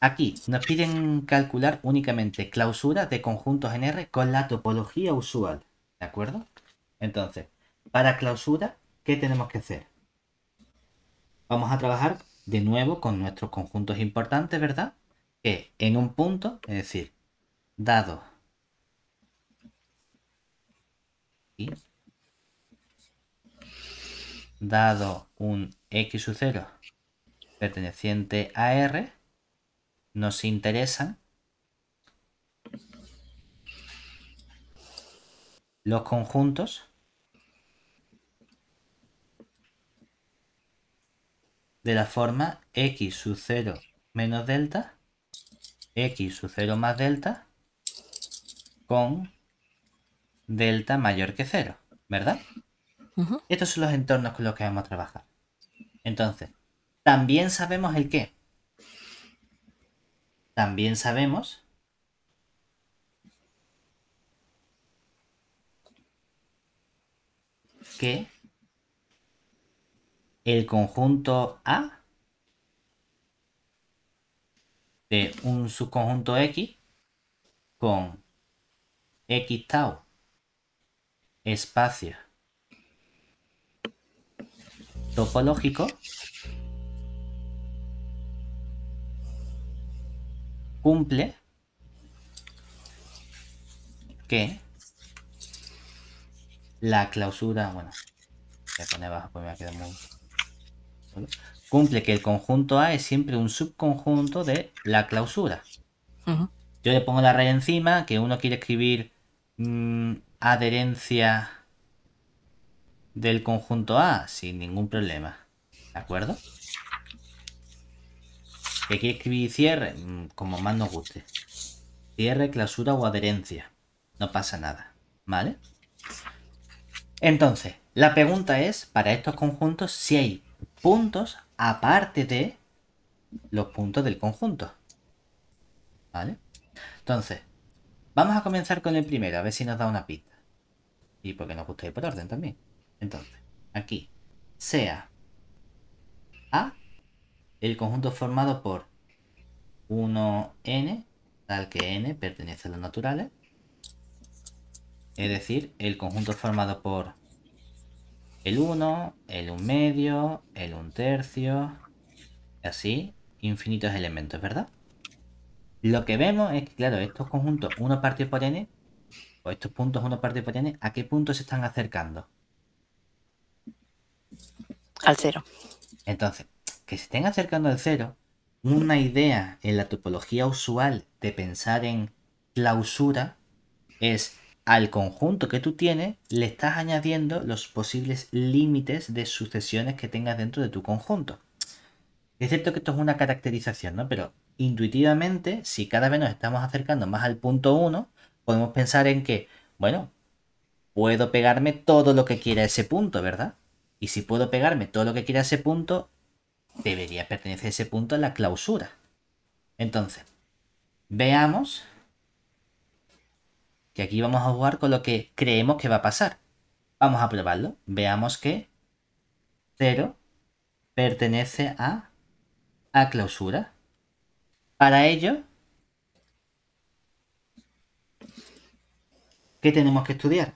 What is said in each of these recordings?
aquí nos piden calcular únicamente clausura de conjuntos en R con la topología usual. ¿De acuerdo? Entonces, para clausura, ¿qué tenemos que hacer? Vamos a trabajar de nuevo con nuestros conjuntos importantes, ¿verdad? Que en un punto, es decir, dado dado un x0 perteneciente a R, nos interesan los conjuntos de la forma x sub 0 menos delta, x sub 0 más delta, con delta mayor que 0, ¿verdad? Estos son los entornos con los que vamos a trabajar. Entonces, también sabemos el qué. También sabemos que el conjunto A de un subconjunto X con X tau espacio topológico cumple que la clausura, bueno, voy pone abajo porque me va a muy... Cumple que el conjunto A es siempre un subconjunto de la clausura. Yo le pongo la red encima, que uno quiere escribir mm, adherencia del conjunto A sin ningún problema. ¿De acuerdo? Y aquí escribí cierre, mm, como más nos guste. Cierre, clausura o adherencia. No pasa nada, ¿vale? Entonces, la pregunta es, para estos conjuntos, si hay puntos aparte de los puntos del conjunto. ¿Vale? Entonces, vamos a comenzar con el primero, a ver si nos da una pista. Y porque nos gusta ir por orden también. Entonces, aquí, sea A el conjunto formado por 1n, tal que n pertenece a los naturales. Es decir, el conjunto formado por el 1, el 1 medio, el 1 tercio, así infinitos elementos, ¿verdad? Lo que vemos es que, claro, estos conjuntos 1 partido por n, o estos puntos 1 partido por n, ¿a qué punto se están acercando? Al 0. Entonces, que se estén acercando al cero, una idea en la topología usual de pensar en clausura es al conjunto que tú tienes le estás añadiendo los posibles límites de sucesiones que tengas dentro de tu conjunto. Es cierto que esto es una caracterización, ¿no? Pero intuitivamente, si cada vez nos estamos acercando más al punto 1, podemos pensar en que, bueno, puedo pegarme todo lo que quiera ese punto, ¿verdad? Y si puedo pegarme todo lo que quiera ese punto, debería pertenecer ese punto a la clausura. Entonces, veamos que aquí vamos a jugar con lo que creemos que va a pasar. Vamos a probarlo. Veamos que 0 pertenece a, a clausura. Para ello, ¿qué tenemos que estudiar?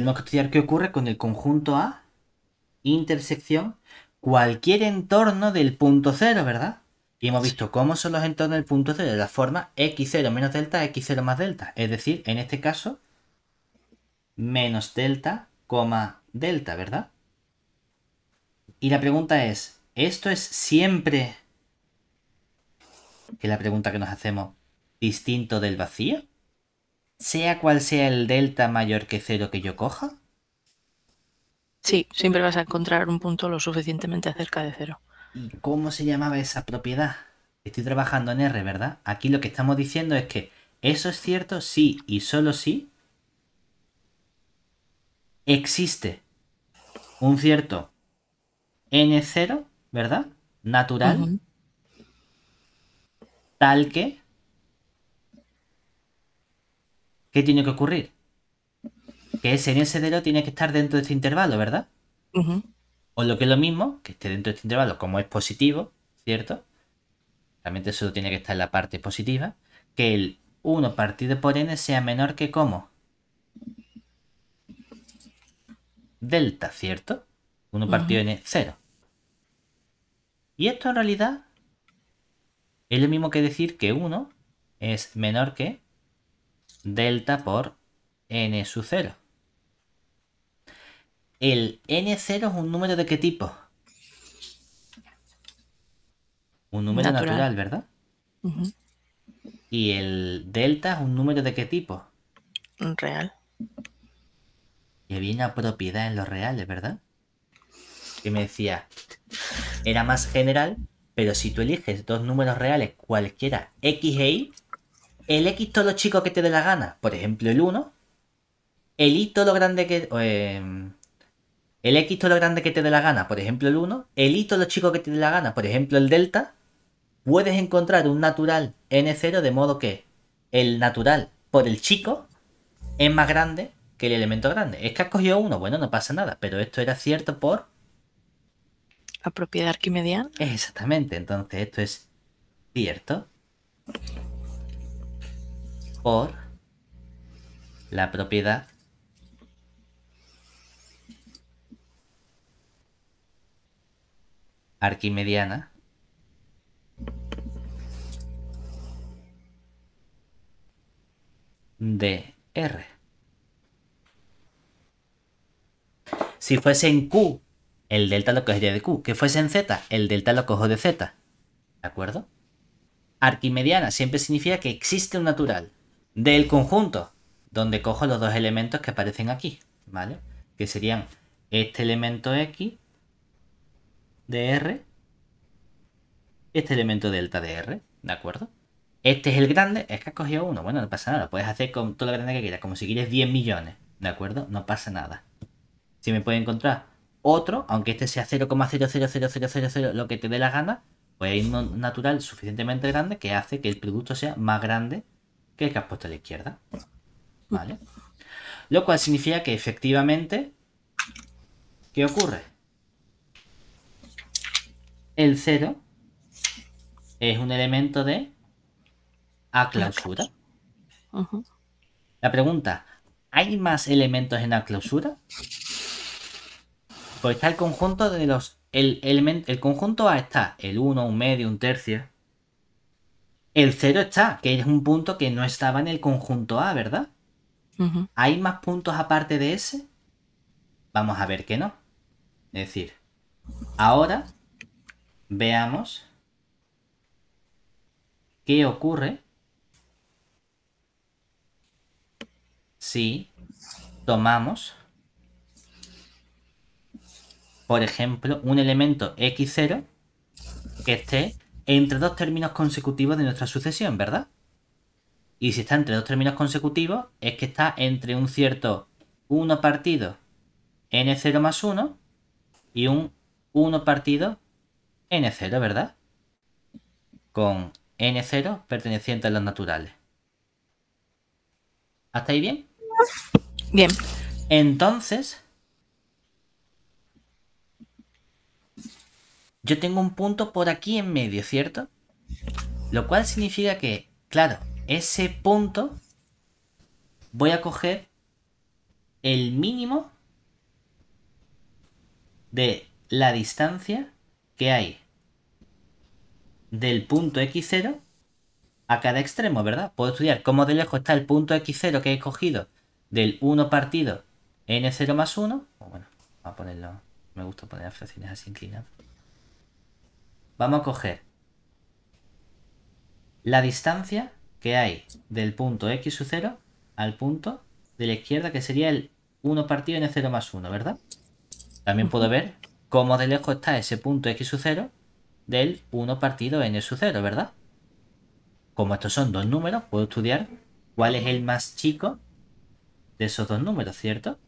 tenemos que estudiar qué ocurre con el conjunto A, intersección, cualquier entorno del punto cero, ¿verdad? Y hemos visto cómo son los entornos del punto cero de la forma x0 menos delta, x0 más delta. Es decir, en este caso, menos delta, coma delta, ¿verdad? Y la pregunta es, ¿esto es siempre, que la pregunta que nos hacemos, distinto del vacío? sea cual sea el delta mayor que cero que yo coja? Sí, siempre vas a encontrar un punto lo suficientemente cerca de cero. ¿Y cómo se llamaba esa propiedad? Estoy trabajando en R, ¿verdad? Aquí lo que estamos diciendo es que eso es cierto sí y solo si existe un cierto n0, ¿verdad? Natural, tal que ¿Qué tiene que ocurrir? Que ese en ese dedo tiene que estar dentro de este intervalo, ¿verdad? O lo que es lo mismo, que esté dentro de este intervalo, como es positivo, ¿cierto? Realmente solo tiene que estar en la parte positiva. Que el 1 partido por n sea menor que como delta, ¿cierto? 1 partido en 0. Y esto en realidad es lo mismo que decir que 1 es menor que delta por n sub 0. El n0 es un número de qué tipo? Un número natural, ¿verdad? Y el delta es un número de qué tipo? Real. Y había una propiedad en los reales, ¿verdad? Que me decía, era más general, pero si tú eliges dos números reales, cualquiera x e y, el X todo lo chico que te dé la gana, por ejemplo el 1, el Y lo grande que... Em, el X todo lo grande que te dé la gana, por ejemplo el 1, el Y todo lo chico que te dé la gana, por ejemplo el delta, puedes encontrar un natural n0 de modo que el natural por el chico es más grande que el elemento grande. Es que has cogido uno, bueno, no pasa nada, pero esto era cierto por... La propiedad arquimediana. Exactamente, entonces esto es cierto por la propiedad arquimediana de R. Si fuese en Q, el delta lo cogería de Q. Que fuese en Z, el delta lo cojo de Z. ¿De acuerdo? Arquimediana siempre significa que existe un natural del conjunto, donde cojo los dos elementos que aparecen aquí, ¿vale? Que serían este elemento X de R, este elemento delta de R, ¿de acuerdo? Este es el grande, es que has cogido uno, bueno, no pasa nada, lo puedes hacer con toda la grande que quieras, como si quieres 10 millones, ¿de acuerdo? No pasa nada. Si me puede encontrar otro, aunque este sea 0,000000 lo que te dé la gana, pues hay un natural suficientemente grande que hace que el producto sea más grande que el que has puesto a la izquierda. ¿Vale? Lo cual significa que efectivamente, ¿qué ocurre? El 0 es un elemento de A clausura. La pregunta, ¿hay más elementos en A clausura? Pues está el conjunto de los... El, el conjunto A está el 1, un medio, un tercio, el 0 está, que es un punto que no estaba en el conjunto A, ¿verdad? ¿Hay más puntos aparte de ese? Vamos a ver que no. Es decir, ahora veamos qué ocurre si tomamos, por ejemplo, un elemento x0 que esté entre dos términos consecutivos de nuestra sucesión, ¿verdad? Y si está entre dos términos consecutivos, es que está entre un cierto 1 partido n0 más 1 y un 1 partido n0, ¿verdad? Con n0 perteneciente a los naturales. ¿Hasta ahí bien? Bien. Entonces, yo tengo un punto por aquí en medio, ¿cierto? Lo cual significa que, claro, ese punto voy a coger el mínimo de la distancia que hay del punto x0 a cada extremo, ¿verdad? Puedo estudiar cómo de lejos está el punto x0 que he cogido del 1 partido n0 más 1. Bueno, a ponerlo. Me gusta poner las fracciones así inclinadas. Vamos a coger la distancia que hay del punto x 0 al punto de la izquierda, que sería el 1 partido en 0 más 1, ¿verdad? También puedo ver cómo de lejos está ese punto x 0 del 1 partido en sub 0, ¿verdad? Como estos son dos números, puedo estudiar cuál es el más chico de esos dos números, ¿cierto?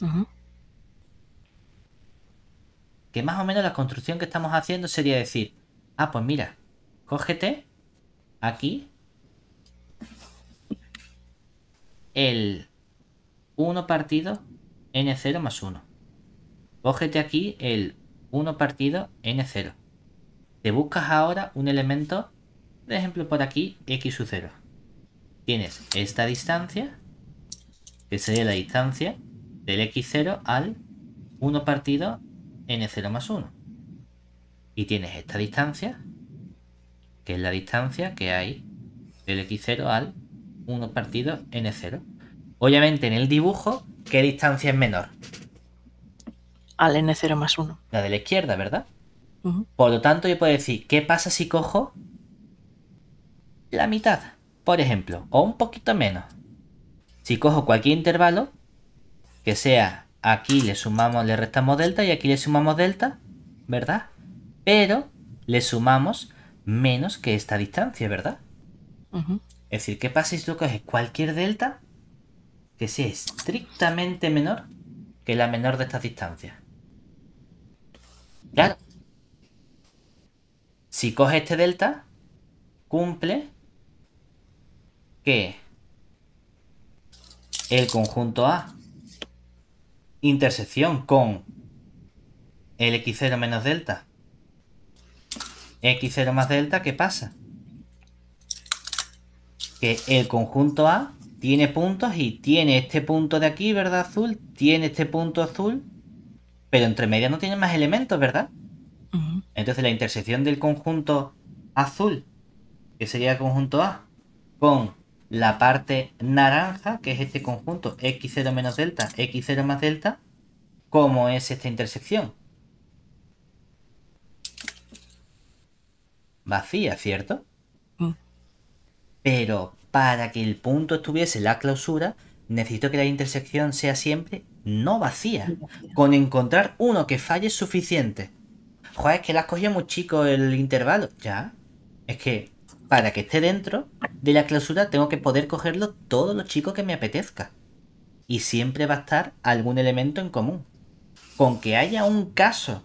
Ajá. Que más o menos la construcción que estamos haciendo sería decir, ah, pues mira, cógete aquí el 1 partido n0 más 1. Cógete aquí el 1 partido n0. Te buscas ahora un elemento, por ejemplo por aquí, x 0. Tienes esta distancia, que sería la distancia del x0 al 1 partido n0 más 1. Y tienes esta distancia, que es la distancia que hay del x0 al 1 partido n0. Obviamente en el dibujo, ¿qué distancia es menor? Al n0 más 1. La de la izquierda, ¿verdad? Por lo tanto, yo puedo decir, ¿qué pasa si cojo la mitad? Por ejemplo, o un poquito menos. Si cojo cualquier intervalo que sea Aquí le sumamos, le restamos delta y aquí le sumamos delta, ¿verdad? Pero le sumamos menos que esta distancia, ¿verdad? Es decir, ¿qué pasa si tú coges cualquier delta que sea estrictamente menor que la menor de estas distancias? Claro. Si coge este delta, cumple que el conjunto A intersección con el x0 menos delta. x0 más delta, ¿qué pasa? Que el conjunto A tiene puntos y tiene este punto de aquí, ¿verdad? Azul, tiene este punto azul, pero entre medias no tiene más elementos, ¿verdad? Entonces la intersección del conjunto azul, que sería el conjunto A, con la parte naranja, que es este conjunto x0 menos delta, x0 más delta, cómo es esta intersección. Vacía, ¿cierto? Mm. Pero para que el punto estuviese la clausura, necesito que la intersección sea siempre no vacía. Con encontrar uno que falle suficiente. Joder, es que la has cogido muy chico el intervalo. Ya. Es que para que esté dentro de la clausura tengo que poder cogerlo todos los chicos que me apetezca. Y siempre va a estar algún elemento en común. Con que haya un caso,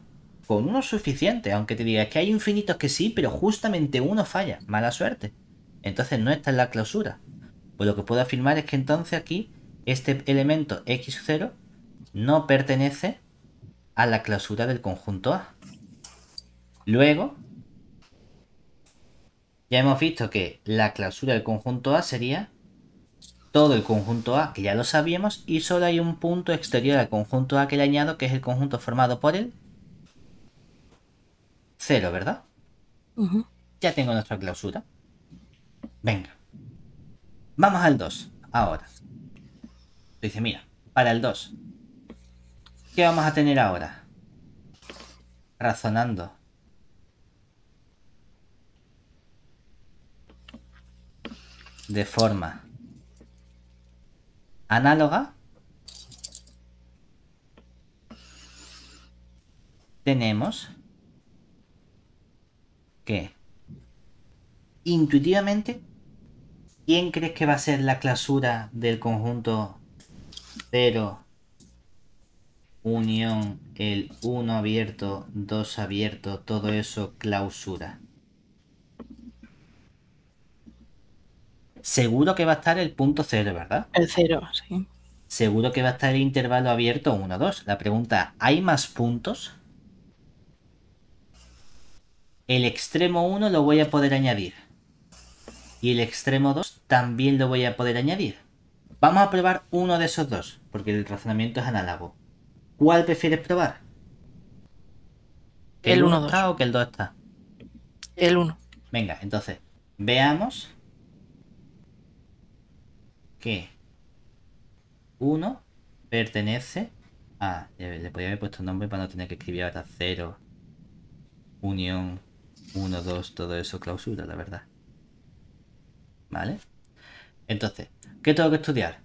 con uno suficiente, aunque te digas que hay infinitos que sí, pero justamente uno falla, mala suerte. Entonces no está en la clausura. Pues lo que puedo afirmar es que entonces aquí este elemento x0 no pertenece a la clausura del conjunto A. Luego, ya hemos visto que la clausura del conjunto A sería todo el conjunto A, que ya lo sabíamos, y solo hay un punto exterior al conjunto A que le añado, que es el conjunto formado por el 0, ¿verdad? Ya tengo nuestra clausura. Venga. Vamos al 2, ahora. Dice, mira, para el 2. ¿Qué vamos a tener ahora? Razonando. de forma análoga tenemos que intuitivamente ¿quién crees que va a ser la clausura del conjunto 0 unión el 1 abierto 2 abierto todo eso clausura Seguro que va a estar el punto 0, ¿verdad? El 0, sí. Seguro que va a estar el intervalo abierto 1-2. La pregunta, ¿hay más puntos? El extremo 1 lo voy a poder añadir. Y el extremo 2 también lo voy a poder añadir. Vamos a probar uno de esos dos, porque el razonamiento es análogo. ¿Cuál prefieres probar? el 1 está o que el 2 está? El 1. Venga, entonces, veamos que 1 pertenece a... Le podría haber puesto nombre para no tener que escribir ahora cero, unión, 1, 2, todo eso, clausura, la verdad. ¿Vale? Entonces, ¿qué tengo que estudiar?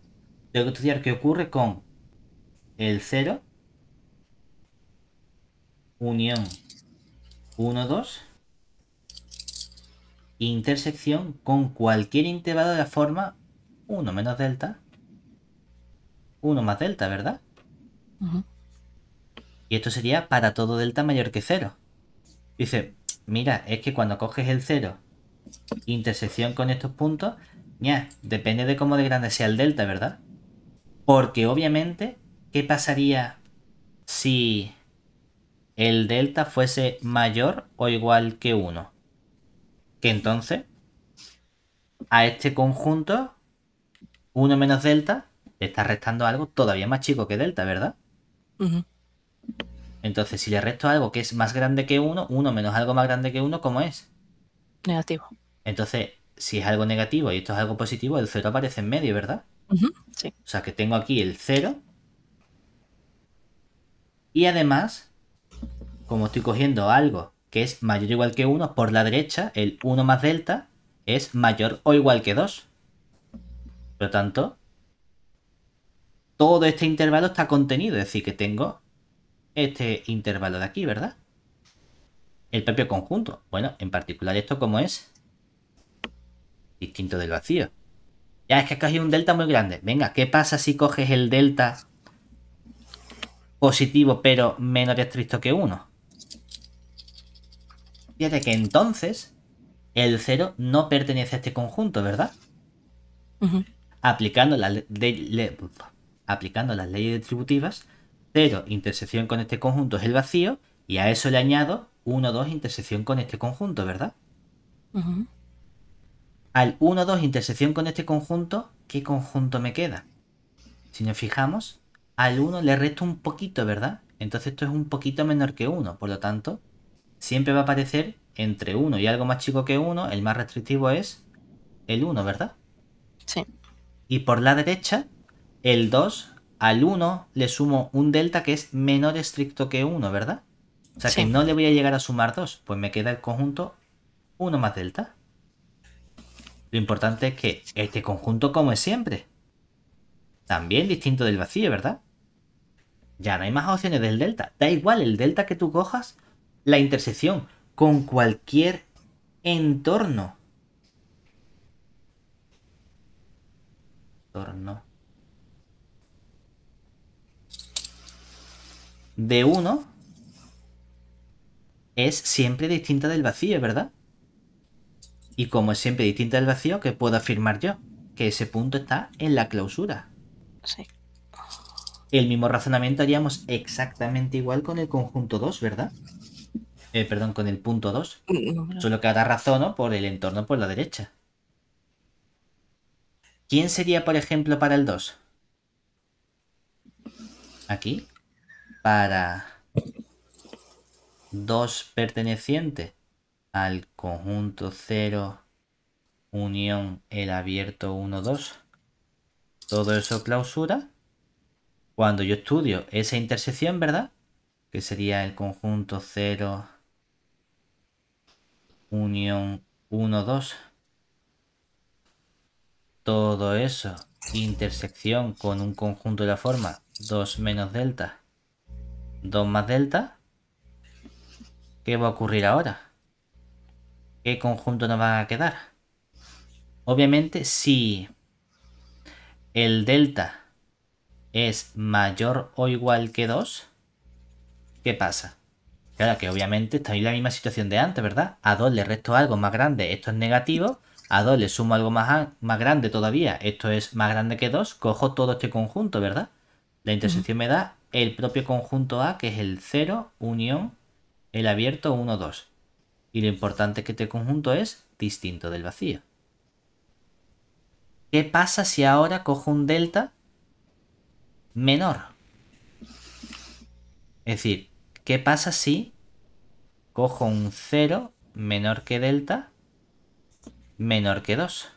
Tengo que estudiar qué ocurre con el 0, unión 1, 2, intersección con cualquier intervalo de la forma 1 menos delta. 1 más delta, ¿verdad? Y esto sería para todo delta mayor que 0. Dice, mira, es que cuando coges el 0, intersección con estos puntos, ya, depende de cómo de grande sea el delta, ¿verdad? Porque obviamente, ¿qué pasaría si el delta fuese mayor o igual que 1? Que entonces a este conjunto 1 menos delta le está restando algo todavía más chico que delta, ¿verdad? Entonces, si le resto algo que es más grande que 1, 1 menos algo más grande que 1, ¿cómo es? Negativo. Entonces, si es algo negativo y esto es algo positivo, el 0 aparece en medio, ¿verdad? Sí. O sea que tengo aquí el 0. Y además, como estoy cogiendo algo que es mayor o igual que 1, por la derecha, el 1 más delta es mayor o igual que 2. Por lo tanto, todo este intervalo está contenido, es decir, que tengo este intervalo de aquí, ¿verdad? El propio conjunto. Bueno, en particular esto como es distinto del vacío. Ya es que has cogido un delta muy grande. Venga, ¿qué pasa si coges el delta positivo pero menor estricto que 1? Fíjate que entonces el 0 no pertenece a este conjunto, ¿verdad? aplicando, aplicando las leyes distributivas, 0 intersección con este conjunto es el vacío, y a eso le añado 1, 2 intersección con este conjunto, ¿verdad? Al 1, 2 intersección con este conjunto, ¿qué conjunto me queda? Si nos fijamos, al 1 le resto un poquito, ¿verdad? Entonces esto es un poquito menor que 1, por lo tanto, siempre va a aparecer entre 1 y algo más chico que 1, el más restrictivo es el 1, ¿verdad? Sí. Y por la derecha, el 2 al 1 le sumo un delta que es menor estricto que 1, ¿verdad? O sea que no le voy a llegar a sumar 2, pues me queda el conjunto 1 más delta. Lo importante es que este conjunto, como es siempre, también distinto del vacío, ¿verdad? Ya no hay más opciones del delta. Da igual el delta que tú cojas, la intersección con cualquier entorno de D1 es siempre distinta del vacío, ¿verdad? Y como es siempre distinta del vacío, ¿qué puedo afirmar yo? Que ese punto está en la clausura. Sí. El mismo razonamiento haríamos exactamente igual con el conjunto 2, ¿verdad? Eh, perdón, con el punto 2. Mm, Solo que ahora razono por el entorno por la derecha. ¿Quién sería, por ejemplo, para el 2? Aquí. Para 2 perteneciente al conjunto 0 unión el abierto 1, 2. Todo eso clausura. Cuando yo estudio esa intersección, ¿verdad? Que sería el conjunto 0 unión 1, 2 todo eso, intersección con un conjunto de la forma 2 menos delta, 2 más delta, ¿qué va a ocurrir ahora? ¿Qué conjunto nos va a quedar? Obviamente, si el delta es mayor o igual que 2, ¿qué pasa? Claro que obviamente está en la misma situación de antes, ¿verdad? A 2 le resto algo más grande, esto es negativo, a 2 le sumo algo más, más grande todavía. Esto es más grande que 2. Cojo todo este conjunto, ¿verdad? La intersección me da el propio conjunto A, que es el 0, unión, el abierto 1, 2. Y lo importante es que este conjunto es distinto del vacío. ¿Qué pasa si ahora cojo un delta menor? Es decir, ¿qué pasa si cojo un 0 menor que delta menor que 2.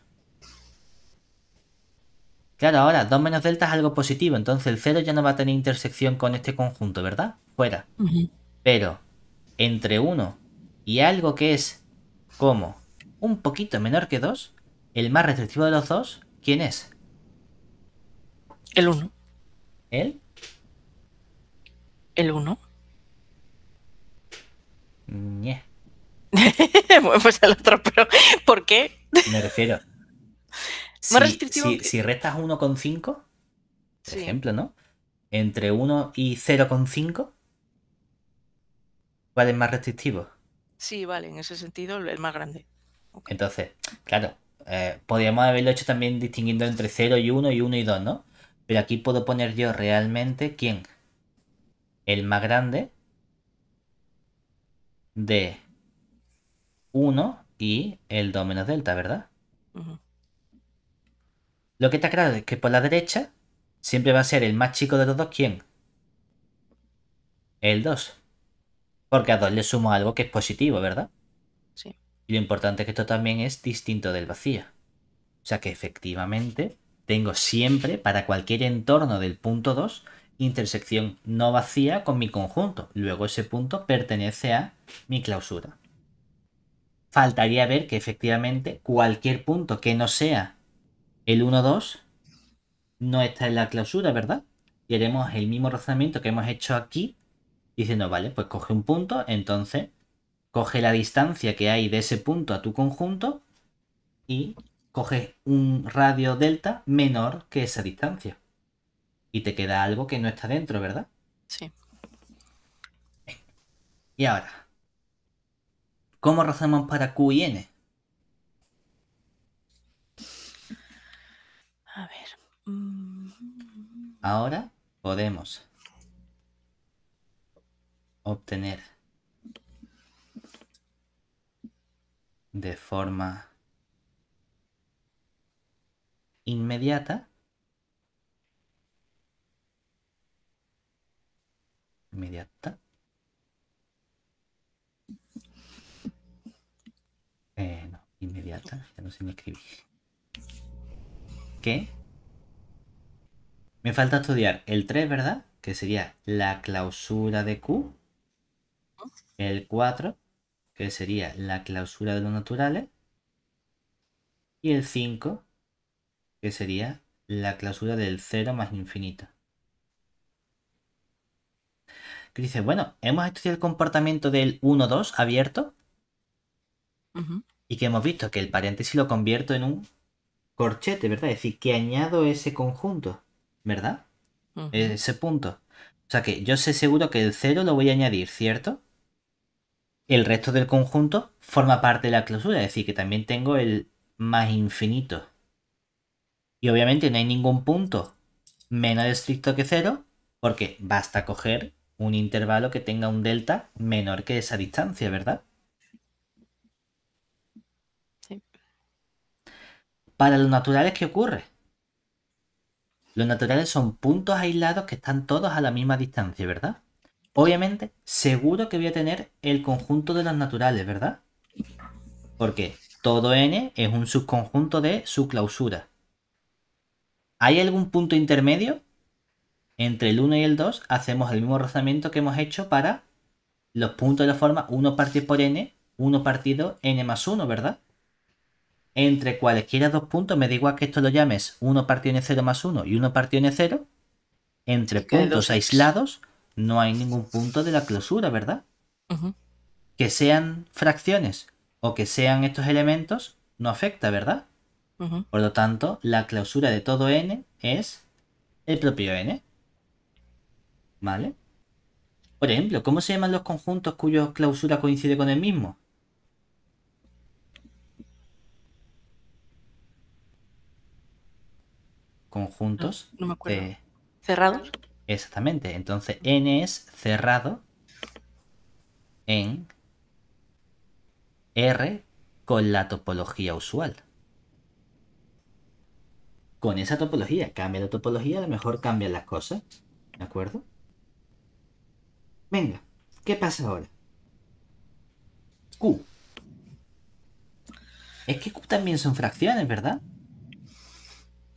Claro, ahora 2 menos delta es algo positivo, entonces el 0 ya no va a tener intersección con este conjunto, ¿verdad? Fuera. Pero entre 1 y algo que es como un poquito menor que 2, el más restrictivo de los dos, ¿quién es? El 1. ¿El? El 1. Yeah. pues el otro, pero ¿por qué? Me refiero. si, si, si, restas 1,5, por ejemplo, ¿no? Entre 1 y 0,5, ¿cuál es más restrictivo? Sí, vale, en ese sentido el más grande. Entonces, claro, eh, podríamos haberlo hecho también distinguiendo entre 0 y 1 y 1 y 2, ¿no? Pero aquí puedo poner yo realmente quién. El más grande de 1 y el 2 menos delta, ¿verdad? Lo que está claro es que por la derecha siempre va a ser el más chico de los dos, ¿quién? El 2. Porque a 2 le sumo algo que es positivo, ¿verdad? Sí. Y lo importante es que esto también es distinto del vacío. O sea que efectivamente tengo siempre, para cualquier entorno del punto 2, intersección no vacía con mi conjunto. Luego ese punto pertenece a mi clausura faltaría ver que efectivamente cualquier punto que no sea el 1-2 no está en la clausura, ¿verdad? Y haremos el mismo razonamiento que hemos hecho aquí, diciendo, vale, pues coge un punto, entonces coge la distancia que hay de ese punto a tu conjunto y coge un radio delta menor que esa distancia. Y te queda algo que no está dentro, ¿verdad? Sí. Y ahora, ¿Cómo razamos para Q y N? A ver. Mm. Ahora podemos obtener de forma inmediata inmediata ¿Qué? Me falta estudiar el 3, ¿verdad? Que sería la clausura de Q. El 4, que sería la clausura de los naturales. Y el 5, que sería la clausura del 0 más infinito. Que dice, bueno, hemos estudiado el comportamiento del 1-2 abierto. Ajá y que hemos visto que el paréntesis lo convierto en un corchete, ¿verdad? Es decir, que añado ese conjunto, ¿verdad? Ese punto. O sea que yo sé seguro que el 0 lo voy a añadir, ¿cierto? El resto del conjunto forma parte de la clausura, es decir, que también tengo el más infinito. Y obviamente no hay ningún punto menos estricto que 0, porque basta coger un intervalo que tenga un delta menor que esa distancia, ¿verdad? Para los naturales, ¿qué ocurre? Los naturales son puntos aislados que están todos a la misma distancia, ¿verdad? Obviamente, seguro que voy a tener el conjunto de los naturales, ¿verdad? Porque todo n es un subconjunto de su clausura. ¿Hay algún punto intermedio? Entre el 1 y el 2 hacemos el mismo razonamiento que hemos hecho para los puntos de la forma 1 partido por n, 1 partido n más 1, ¿verdad? entre cualesquiera dos puntos, me da igual que esto lo llames 1 partido en 0 más 1 y 1 partido en 0, entre puntos aislados no hay ningún punto de la clausura, ¿verdad? Que sean fracciones o que sean estos elementos no afecta, ¿verdad? Por lo tanto, la clausura de todo n es el propio n. ¿Vale? Por ejemplo, ¿cómo se llaman los conjuntos cuya clausura coincide con el mismo? conjuntos. Ah, ¿Cerrados? Exactamente. Entonces, n es cerrado en R con la topología usual. Con esa topología, cambia la topología, a lo mejor cambian las cosas. ¿De acuerdo? Venga, ¿qué pasa ahora? Q. Es que Q también son fracciones, ¿verdad?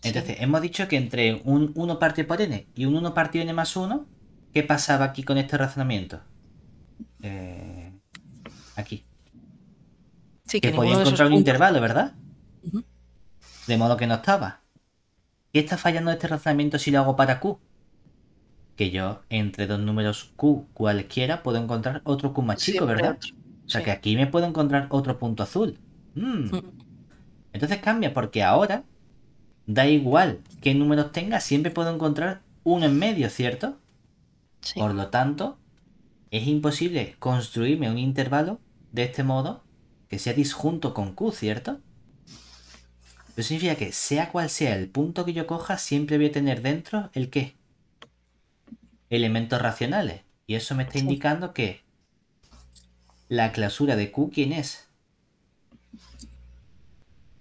Entonces, hemos dicho que entre un 1 partido por n y un 1 partido n más 1, ¿qué pasaba aquí con este razonamiento? Eh, aquí. que, podía encontrar un intervalo, ¿verdad? De modo que no estaba. ¿Qué está fallando este razonamiento si lo hago para Q? Que yo, entre dos números Q cualquiera, puedo encontrar otro Q más chico, ¿verdad? O sea que aquí me puedo encontrar otro punto azul. Mm. Mm. Entonces cambia, porque ahora da igual qué números tenga, siempre puedo encontrar uno en medio, ¿cierto? Por lo tanto, es imposible construirme un intervalo de este modo que sea disjunto con Q, ¿cierto? Eso significa que sea cual sea el punto que yo coja, siempre voy a tener dentro el qué? Elementos racionales. Y eso me está indicando que la clausura de Q, ¿quién es?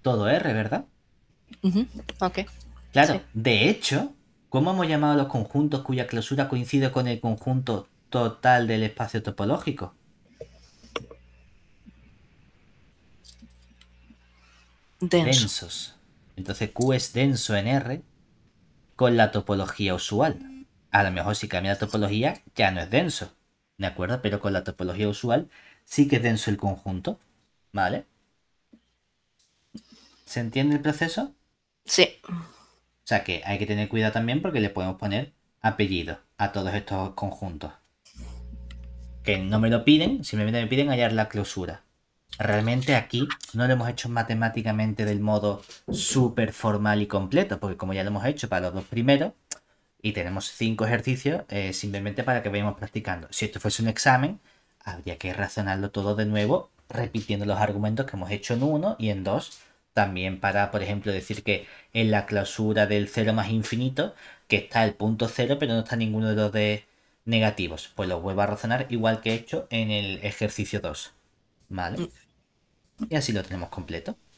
Todo R, ¿verdad? Claro, de hecho, ¿cómo hemos llamado los conjuntos cuya clausura coincide con el conjunto total del espacio topológico? Densos. Entonces Q es denso en R con la topología usual. A lo mejor si cambia la topología ya no es denso, ¿de acuerdo? Pero con la topología usual sí que es denso el conjunto, ¿vale? ¿Se entiende el proceso? Sí. O sea que hay que tener cuidado también porque le podemos poner apellido a todos estos conjuntos. Que no me lo piden, simplemente me piden hallar la clausura. Realmente aquí no lo hemos hecho matemáticamente del modo súper formal y completo, porque como ya lo hemos hecho para los dos primeros, y tenemos cinco ejercicios eh, simplemente para que vayamos practicando. Si esto fuese un examen, habría que razonarlo todo de nuevo, repitiendo los argumentos que hemos hecho en uno y en dos, también para, por ejemplo, decir que en la clausura del 0 más infinito, que está el punto 0, pero no está ninguno de los de negativos. Pues lo vuelvo a razonar igual que he hecho en el ejercicio 2. ¿Vale? Mm. Y así lo tenemos completo.